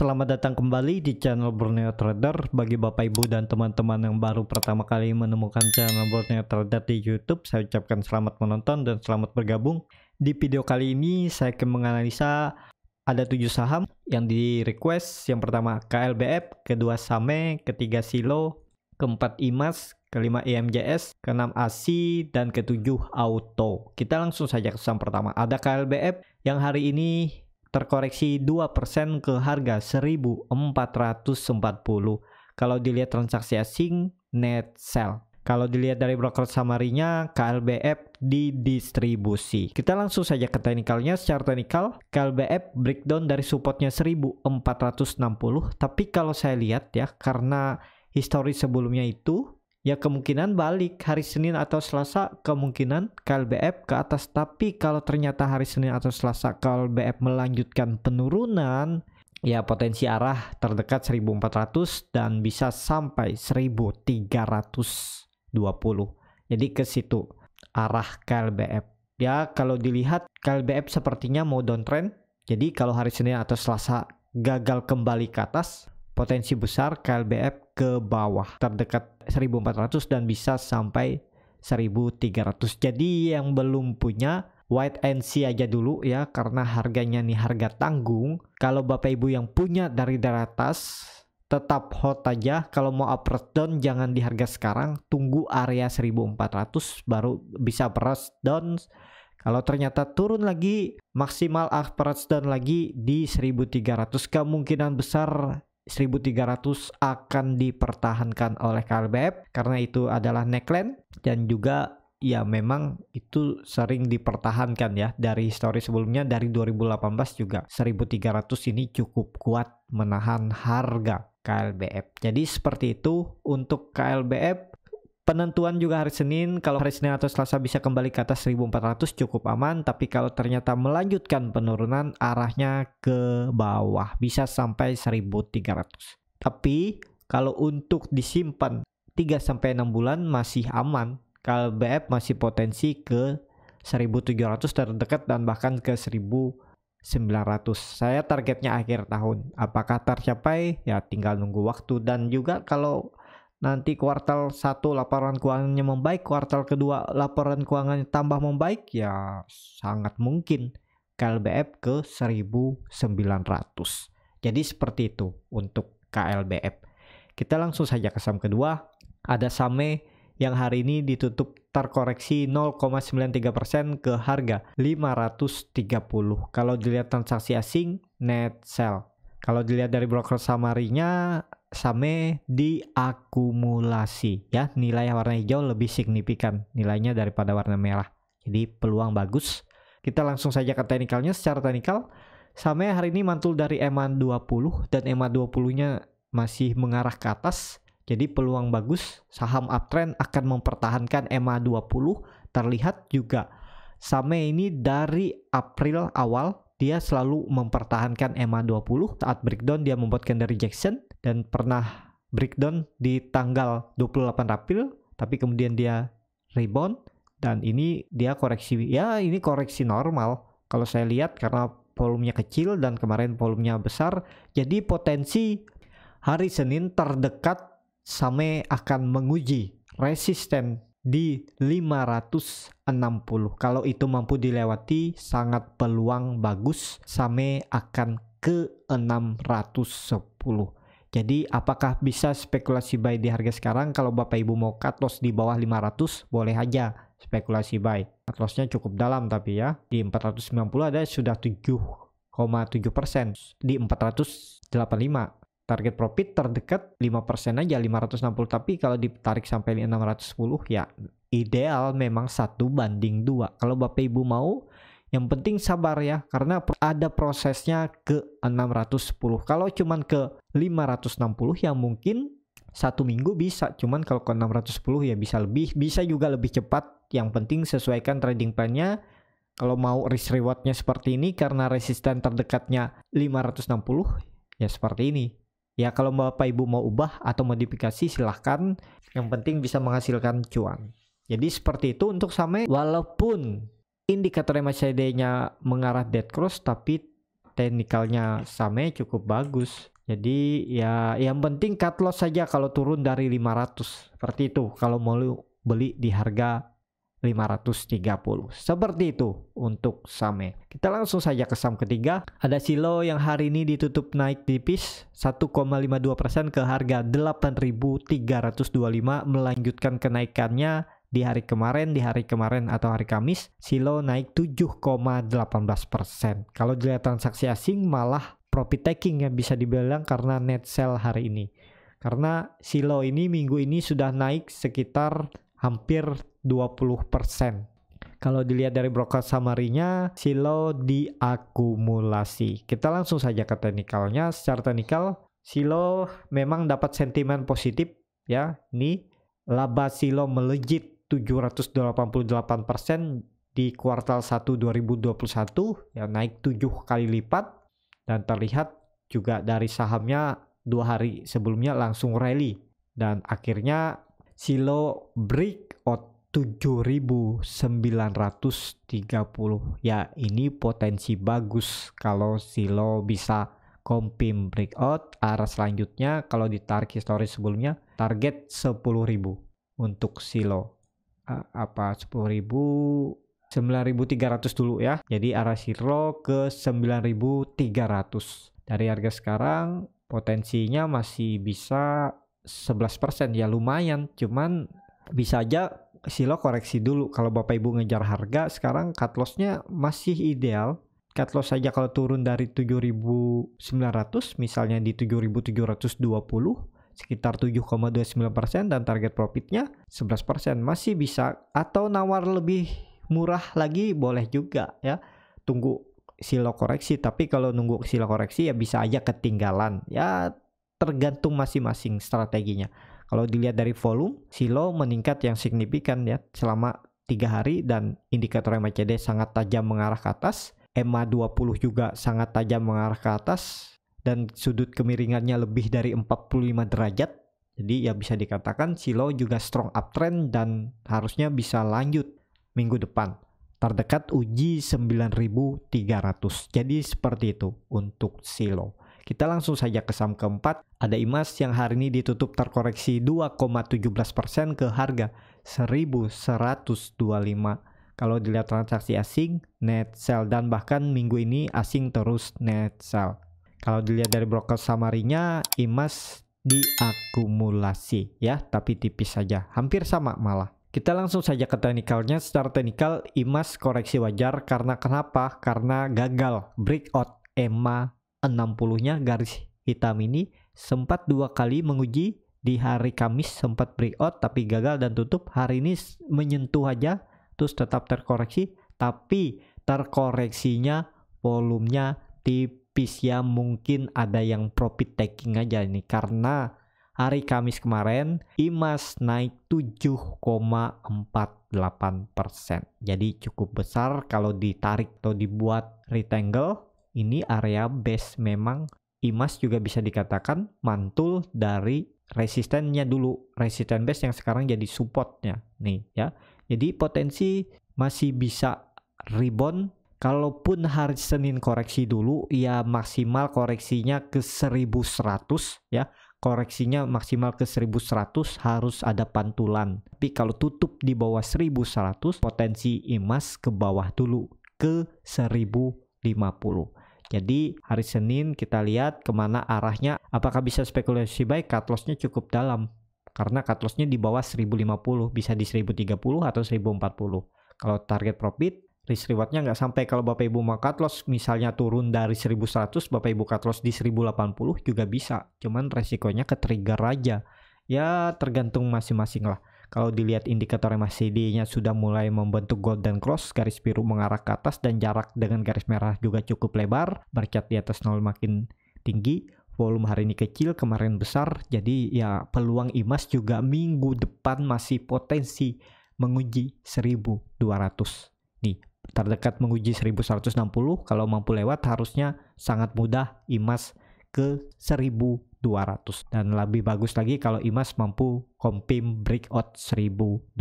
Selamat datang kembali di channel Borneo Trader Bagi bapak ibu dan teman-teman yang baru pertama kali menemukan channel Borneo Trader di Youtube Saya ucapkan selamat menonton dan selamat bergabung Di video kali ini saya akan menganalisa ada tujuh saham yang di request Yang pertama KLBF, kedua Same, ketiga Silo, keempat IMAS, kelima IMJS, e keenam ASI, dan ketujuh Auto Kita langsung saja ke saham pertama Ada KLBF yang hari ini terkoreksi 2% ke harga 1440 kalau dilihat transaksi asing net sell kalau dilihat dari broker samarinya KLBF didistribusi kita langsung saja ke teknikalnya secara teknikal KLBF breakdown dari supportnya 1460 tapi kalau saya lihat ya karena histori sebelumnya itu ya kemungkinan balik hari Senin atau Selasa kemungkinan KLBF ke atas tapi kalau ternyata hari Senin atau Selasa KLBF melanjutkan penurunan ya potensi arah terdekat 1400 dan bisa sampai 1320 jadi ke situ arah KLBF ya kalau dilihat KLBF sepertinya mau downtrend jadi kalau hari Senin atau Selasa gagal kembali ke atas potensi besar KLBF ke bawah terdekat 1400 dan bisa sampai 1300 jadi yang belum punya wait and see aja dulu ya karena harganya nih harga tanggung kalau bapak ibu yang punya dari daerah atas tetap hot aja kalau mau up down jangan di harga sekarang tunggu area 1400 baru bisa press down kalau ternyata turun lagi maksimal up down lagi di 1300 kemungkinan besar 1300 akan dipertahankan oleh KLBF karena itu adalah neckline dan juga ya memang itu sering dipertahankan ya dari histori sebelumnya dari 2018 juga 1300 ini cukup kuat menahan harga KLBF. Jadi seperti itu untuk KLBF Penentuan juga hari Senin, kalau hari Senin atau Selasa bisa kembali ke atas 1400 cukup aman, tapi kalau ternyata melanjutkan penurunan arahnya ke bawah bisa sampai 1300. Tapi kalau untuk disimpan 3 sampai 6 bulan masih aman. Kalau BF masih potensi ke 1700 terdekat dan bahkan ke 1.900. Saya targetnya akhir tahun. Apakah tercapai? Ya tinggal nunggu waktu dan juga kalau nanti kuartal satu laporan keuangannya membaik, kuartal kedua laporan keuangannya tambah membaik, ya sangat mungkin KLBF ke 1900. Jadi seperti itu untuk KLBF. Kita langsung saja ke saham kedua. Ada Same yang hari ini ditutup terkoreksi 0,93% ke harga 530. Kalau dilihat transaksi asing net sell. Kalau dilihat dari broker samarinya same diakumulasi ya nilai warna hijau lebih signifikan nilainya daripada warna merah jadi peluang bagus kita langsung saja ke teknikalnya secara teknikal same hari ini mantul dari EMA 20 dan EMA 20 nya masih mengarah ke atas jadi peluang bagus saham uptrend akan mempertahankan EMA 20 terlihat juga same ini dari April awal dia selalu mempertahankan EMA 20 saat breakdown dia membuat candle rejection dan pernah breakdown di tanggal 28 April tapi kemudian dia rebound dan ini dia koreksi ya ini koreksi normal kalau saya lihat karena volumenya kecil dan kemarin volumenya besar jadi potensi hari Senin terdekat sampai akan menguji resisten di 560 kalau itu mampu dilewati sangat peluang bagus sampai akan ke 610 jadi apakah bisa spekulasi buy di harga sekarang kalau Bapak Ibu mau cut loss di bawah 500 boleh aja spekulasi buy. Cut lossnya cukup dalam tapi ya. Di 490 ada sudah 7,7 persen. Di 485 target profit terdekat 5 persen aja 560 tapi kalau ditarik sampai 610 ya ideal memang satu banding dua. Kalau Bapak Ibu mau yang penting sabar ya karena ada prosesnya ke 610. Kalau cuman ke 560 yang mungkin satu minggu bisa cuman kalau ke 610 ya bisa lebih bisa juga lebih cepat yang penting sesuaikan trading plan-nya kalau mau risk reward-nya seperti ini karena resisten terdekatnya 560 ya seperti ini ya kalau bapak ibu mau ubah atau modifikasi silahkan yang penting bisa menghasilkan cuan jadi seperti itu untuk sampai walaupun indikator MACD-nya mengarah dead cross tapi teknikalnya same cukup bagus. Jadi ya yang penting cut loss saja kalau turun dari 500 seperti itu kalau mau beli di harga 530 seperti itu untuk same kita langsung saja ke saham ketiga ada silo yang hari ini ditutup naik tipis 1,52% ke harga 8.325 melanjutkan kenaikannya di hari kemarin, di hari kemarin atau hari Kamis, Silo naik 7,18%. Kalau dilihat transaksi asing malah profit taking yang bisa dibilang karena net sell hari ini. Karena Silo ini minggu ini sudah naik sekitar hampir 20%. Kalau dilihat dari broker samarinya, Silo diakumulasi. Kita langsung saja ke teknikalnya. Secara teknikal, Silo memang dapat sentimen positif ya. Ini laba Silo melejit 788% di kuartal 1 2021 yang naik 7 kali lipat dan terlihat juga dari sahamnya dua hari sebelumnya langsung rally dan akhirnya Silo break out 7930 ya ini potensi bagus kalau Silo bisa kompim breakout arah selanjutnya kalau ditarik story sebelumnya target 10.000 untuk Silo Eh, apa 10.000 9.300 dulu ya. Jadi arah Shiro ke 9.300. Dari harga sekarang potensinya masih bisa 11% ya lumayan. Cuman bisa aja Silo koreksi dulu. Kalau Bapak Ibu ngejar harga sekarang cut loss masih ideal. Cut loss saja kalau turun dari 7.900 misalnya di 7.720 sekitar 7,29% dan target profitnya 11%. Masih bisa atau nawar lebih murah lagi boleh juga ya. Tunggu silo koreksi tapi kalau nunggu silo koreksi ya bisa aja ketinggalan. Ya tergantung masing-masing strateginya. Kalau dilihat dari volume, silo meningkat yang signifikan ya selama tiga hari dan indikator MACD sangat tajam mengarah ke atas. EMA 20 juga sangat tajam mengarah ke atas dan sudut kemiringannya lebih dari 45 derajat. Jadi ya bisa dikatakan Silo juga strong uptrend dan harusnya bisa lanjut minggu depan. Terdekat uji 9300. Jadi seperti itu untuk Silo. Kita langsung saja ke saham keempat. Ada IMAS yang hari ini ditutup terkoreksi 2,17% ke harga 1125. Kalau dilihat transaksi asing, net sell dan bahkan minggu ini asing terus net sell. Kalau dilihat dari broker samarinya, emas diakumulasi ya, tapi tipis saja, hampir sama malah. Kita langsung saja ke teknikalnya. Secara teknikal, emas koreksi wajar karena kenapa? Karena gagal breakout EMA 60-nya garis hitam ini sempat dua kali menguji di hari Kamis sempat breakout tapi gagal dan tutup. Hari ini menyentuh aja terus tetap terkoreksi tapi terkoreksinya volumenya tipis tipis ya mungkin ada yang profit taking aja ini karena hari Kamis kemarin IMAS naik 7,48%. Jadi cukup besar kalau ditarik atau dibuat rectangle ini area base memang IMAS juga bisa dikatakan mantul dari resistennya dulu resisten base yang sekarang jadi supportnya nih ya. Jadi potensi masih bisa rebound kalaupun hari Senin koreksi dulu ya maksimal koreksinya ke 1100 ya koreksinya maksimal ke 1100 harus ada pantulan tapi kalau tutup di bawah 1100 potensi emas ke bawah dulu ke 1050 jadi hari Senin kita lihat kemana arahnya apakah bisa spekulasi baik cut lossnya cukup dalam karena cut lossnya di bawah 1050 bisa di 1030 atau 1040 kalau target profit risk rewardnya nggak sampai kalau bapak ibu mau cut loss misalnya turun dari 1100 bapak ibu cut loss di 1080 juga bisa cuman resikonya ke trigger aja ya tergantung masing-masing lah kalau dilihat indikator MACD nya sudah mulai membentuk golden cross garis biru mengarah ke atas dan jarak dengan garis merah juga cukup lebar bercat di atas nol makin tinggi volume hari ini kecil kemarin besar jadi ya peluang imas juga minggu depan masih potensi menguji 1200 nih terdekat menguji 1160 kalau mampu lewat harusnya sangat mudah IMAS ke 1200 dan lebih bagus lagi kalau IMAS mampu kompim breakout 1200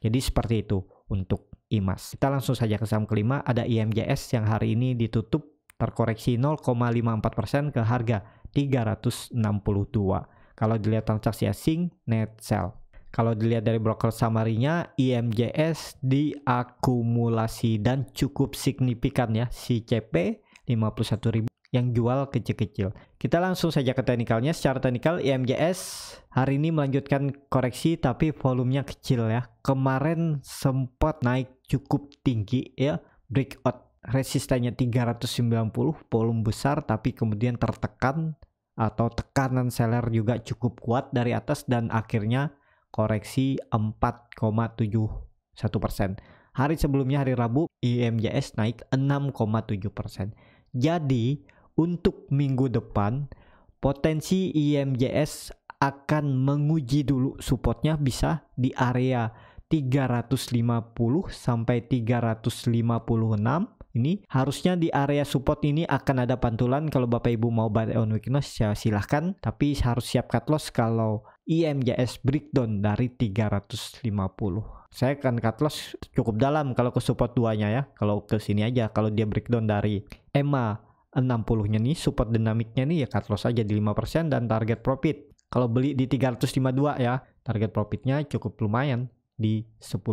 jadi seperti itu untuk IMAS kita langsung saja ke saham kelima ada IMJS yang hari ini ditutup terkoreksi 0,54% ke harga 362 kalau dilihat transaksi asing net sell kalau dilihat dari broker summary IMJS diakumulasi dan cukup signifikan ya si CP 51.000 yang jual kecil-kecil. Kita langsung saja ke teknikalnya. Secara teknikal IMJS hari ini melanjutkan koreksi tapi volumenya kecil ya. Kemarin sempat naik cukup tinggi ya breakout resistennya 390 volume besar tapi kemudian tertekan atau tekanan seller juga cukup kuat dari atas dan akhirnya koreksi 4,71 persen. Hari sebelumnya hari Rabu IMJS naik 6,7 persen. Jadi untuk minggu depan potensi IMJS akan menguji dulu supportnya bisa di area 350 sampai 356 ini harusnya di area support ini akan ada pantulan kalau Bapak Ibu mau buy on weakness ya silahkan tapi harus siap cut loss kalau IMJS breakdown dari 350 saya akan cut loss cukup dalam kalau ke support duanya ya kalau ke sini aja kalau dia breakdown dari EMA 60 nya nih support dinamiknya nih ya cut loss aja di 5% dan target profit kalau beli di 352 ya target profitnya cukup lumayan di 10%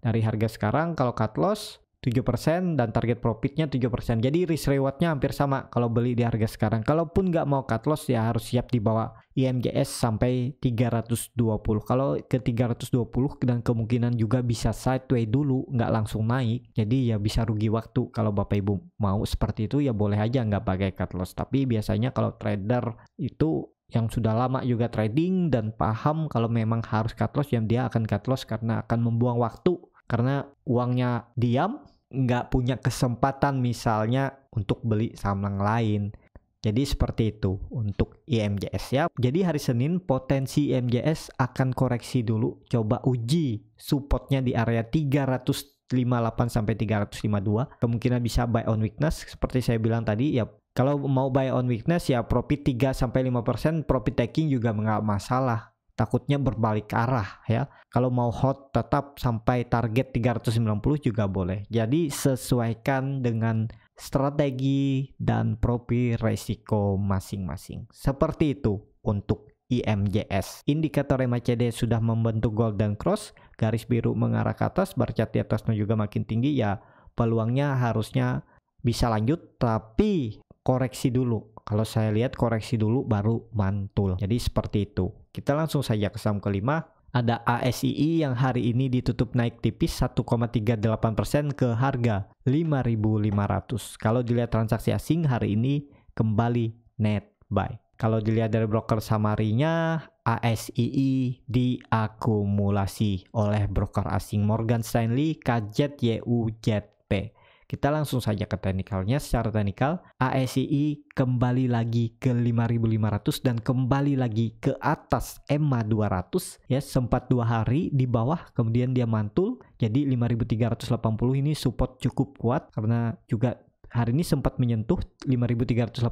dari harga sekarang kalau cut loss 7% dan target profitnya 7%. Jadi risk rewardnya hampir sama kalau beli di harga sekarang. Kalaupun nggak mau cut loss ya harus siap dibawa IMGS IMJS sampai 320. Kalau ke 320 dan kemungkinan juga bisa sideways dulu nggak langsung naik. Jadi ya bisa rugi waktu kalau Bapak Ibu mau seperti itu ya boleh aja nggak pakai cut loss. Tapi biasanya kalau trader itu yang sudah lama juga trading dan paham kalau memang harus cut loss yang dia akan cut loss karena akan membuang waktu karena uangnya diam nggak punya kesempatan misalnya untuk beli saham yang lain. Jadi seperti itu untuk IMJS ya. Jadi hari Senin potensi IMJS akan koreksi dulu. Coba uji supportnya di area 358 sampai 352. Kemungkinan bisa buy on weakness seperti saya bilang tadi ya. Kalau mau buy on weakness ya profit 3 sampai 5%, profit taking juga nggak masalah takutnya berbalik arah ya. Kalau mau hot tetap sampai target 390 juga boleh. Jadi sesuaikan dengan strategi dan profil resiko masing-masing. Seperti itu untuk IMJS. Indikator MACD sudah membentuk golden cross, garis biru mengarah ke atas, bar chart di atasnya juga makin tinggi ya peluangnya harusnya bisa lanjut tapi koreksi dulu. Kalau saya lihat koreksi dulu baru mantul. Jadi seperti itu. Kita langsung saja ke saham kelima, ada ASII yang hari ini ditutup naik tipis 1,38% ke harga 5.500. Kalau dilihat transaksi asing hari ini kembali net buy. Kalau dilihat dari broker samarinya, ASII diakumulasi oleh broker asing Morgan Stanley KJYUZP. Kita langsung saja ke teknikalnya. Secara teknikal, ASII kembali lagi ke 5500 dan kembali lagi ke atas EMA 200 ya sempat dua hari di bawah kemudian dia mantul jadi 5380 ini support cukup kuat karena juga hari ini sempat menyentuh 5380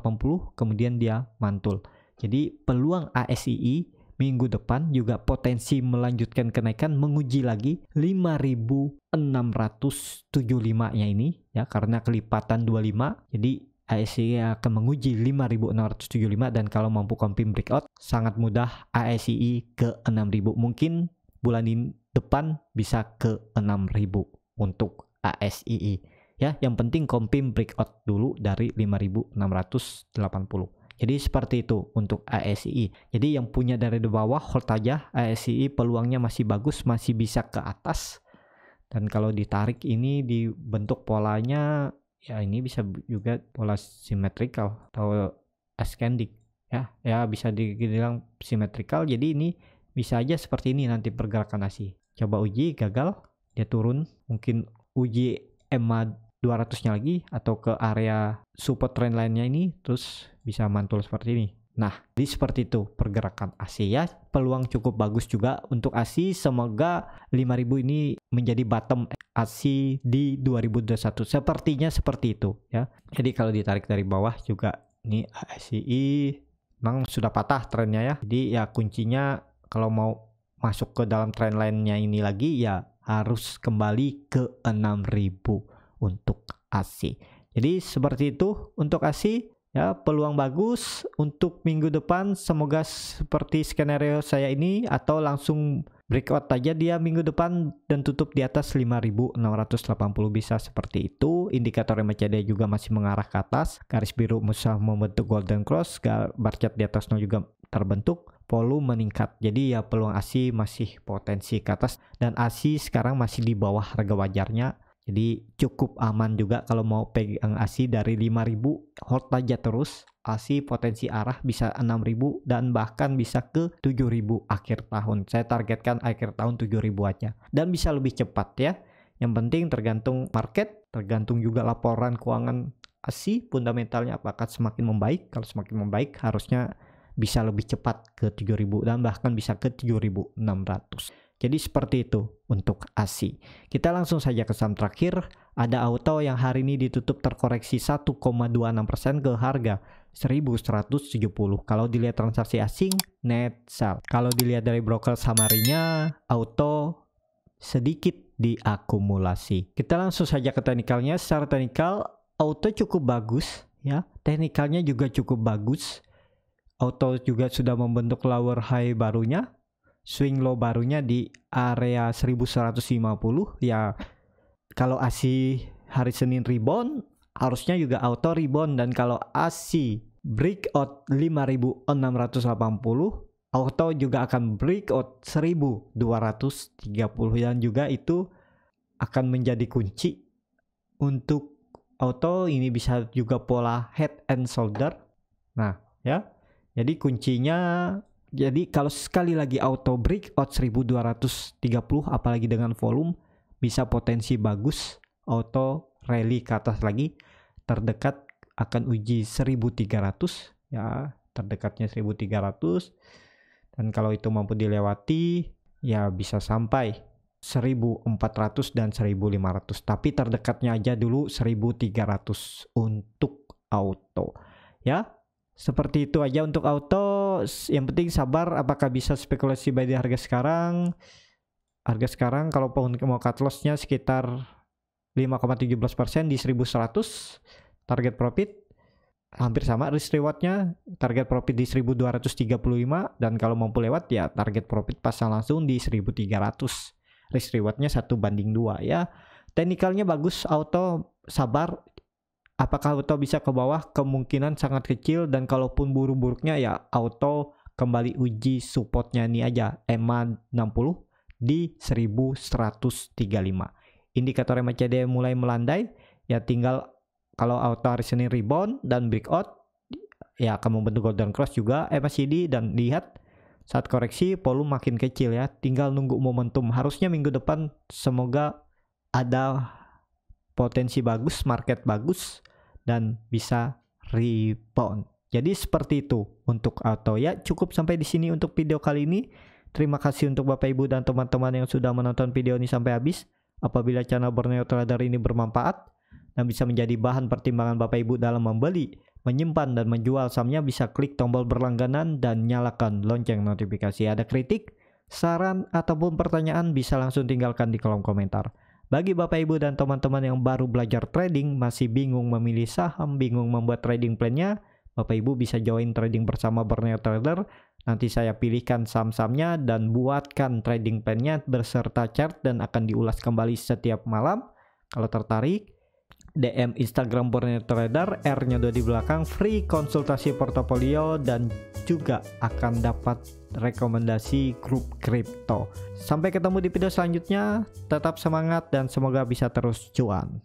kemudian dia mantul. Jadi peluang ASII Minggu depan juga potensi melanjutkan kenaikan menguji lagi 5.675-nya ini ya karena kelipatan 25. Jadi ASI akan menguji 5.675 dan kalau mampu confirm breakout sangat mudah ASI ke 6.000 mungkin bulan ini depan bisa ke 6.000 untuk ASII ya yang penting confirm breakout dulu dari 5680 jadi seperti itu untuk ASI. Jadi yang punya dari di bawah hold aja ASI peluangnya masih bagus, masih bisa ke atas. Dan kalau ditarik ini dibentuk polanya ya ini bisa juga pola simetrikal atau ascending ya. Ya bisa dibilang simetrikal. Jadi ini bisa aja seperti ini nanti pergerakan nasi. Coba uji gagal, dia turun. Mungkin uji EMA 200-nya lagi atau ke area support trend lainnya ini terus bisa mantul seperti ini. Nah, di seperti itu pergerakan ya peluang cukup bagus juga untuk ASI. Semoga 5000 ini menjadi bottom ASI di 2021. Sepertinya seperti itu ya. Jadi kalau ditarik dari bawah juga ini ASI memang sudah patah trennya ya. Jadi ya kuncinya kalau mau masuk ke dalam trend lainnya ini lagi ya harus kembali ke 6000 untuk ASI. Jadi seperti itu untuk ASI ya peluang bagus untuk minggu depan semoga seperti skenario saya ini atau langsung breakout aja dia minggu depan dan tutup di atas 5680 bisa seperti itu. Indikator MACD juga masih mengarah ke atas. Garis biru musah membentuk golden cross, bar chart di atas juga terbentuk volume meningkat. Jadi ya peluang ASI masih potensi ke atas dan ASI sekarang masih di bawah harga wajarnya jadi cukup aman juga kalau mau pegang ASI dari 5000 hold aja terus. ASI potensi arah bisa 6000 dan bahkan bisa ke 7000 akhir tahun. Saya targetkan akhir tahun 7000 aja. Dan bisa lebih cepat ya. Yang penting tergantung market, tergantung juga laporan keuangan ASI fundamentalnya apakah semakin membaik. Kalau semakin membaik harusnya bisa lebih cepat ke 7000 dan bahkan bisa ke 7600. Jadi seperti itu untuk ASI. Kita langsung saja ke saham terakhir. Ada auto yang hari ini ditutup terkoreksi 1,26% ke harga 1170. Kalau dilihat transaksi asing, net sell. Kalau dilihat dari broker samarinya, auto sedikit diakumulasi. Kita langsung saja ke teknikalnya. Secara teknikal, auto cukup bagus ya. Teknikalnya juga cukup bagus. Auto juga sudah membentuk lower high barunya swing low barunya di area 1150 ya kalau ASI hari Senin rebound harusnya juga auto rebound dan kalau ASI breakout 5680 auto juga akan break breakout 1230 dan juga itu akan menjadi kunci untuk auto ini bisa juga pola head and shoulder nah ya jadi kuncinya jadi kalau sekali lagi auto break out 1230 apalagi dengan volume bisa potensi bagus auto rally ke atas lagi terdekat akan uji 1300 ya terdekatnya 1300 dan kalau itu mampu dilewati ya bisa sampai 1400 dan 1500 tapi terdekatnya aja dulu 1300 untuk auto ya seperti itu aja untuk auto yang penting sabar apakah bisa spekulasi by di harga sekarang harga sekarang kalau pound mau cut lossnya sekitar 5,17% di 1100 target profit hampir sama risk rewardnya target profit di 1235 dan kalau mampu lewat ya target profit pasang langsung di 1300 risk rewardnya satu banding dua ya teknikalnya bagus auto sabar apakah auto bisa ke bawah kemungkinan sangat kecil dan kalaupun buruk-buruknya ya auto kembali uji supportnya ini aja EMA 60 di 1135 indikator MACD mulai melandai ya tinggal kalau auto hari Senin rebound dan breakout ya akan membentuk golden cross juga MACD dan lihat saat koreksi volume makin kecil ya tinggal nunggu momentum harusnya minggu depan semoga ada potensi bagus, market bagus, dan bisa rebound. Jadi seperti itu untuk atau ya Cukup sampai di sini untuk video kali ini. Terima kasih untuk Bapak Ibu dan teman-teman yang sudah menonton video ini sampai habis. Apabila channel Borneo Trader ini bermanfaat dan bisa menjadi bahan pertimbangan Bapak Ibu dalam membeli, menyimpan, dan menjual sahamnya, bisa klik tombol berlangganan dan nyalakan lonceng notifikasi. Ada kritik, saran, ataupun pertanyaan bisa langsung tinggalkan di kolom komentar. Bagi Bapak Ibu dan teman-teman yang baru belajar trading, masih bingung memilih saham, bingung membuat trading plan-nya, Bapak Ibu bisa join trading bersama Bernier Trader. Nanti saya pilihkan saham-sahamnya dan buatkan trading plan-nya berserta chart dan akan diulas kembali setiap malam. Kalau tertarik, DM Instagram Borneo Trader, R-nya dua di belakang, free konsultasi portofolio dan juga akan dapat rekomendasi grup kripto. Sampai ketemu di video selanjutnya, tetap semangat dan semoga bisa terus cuan.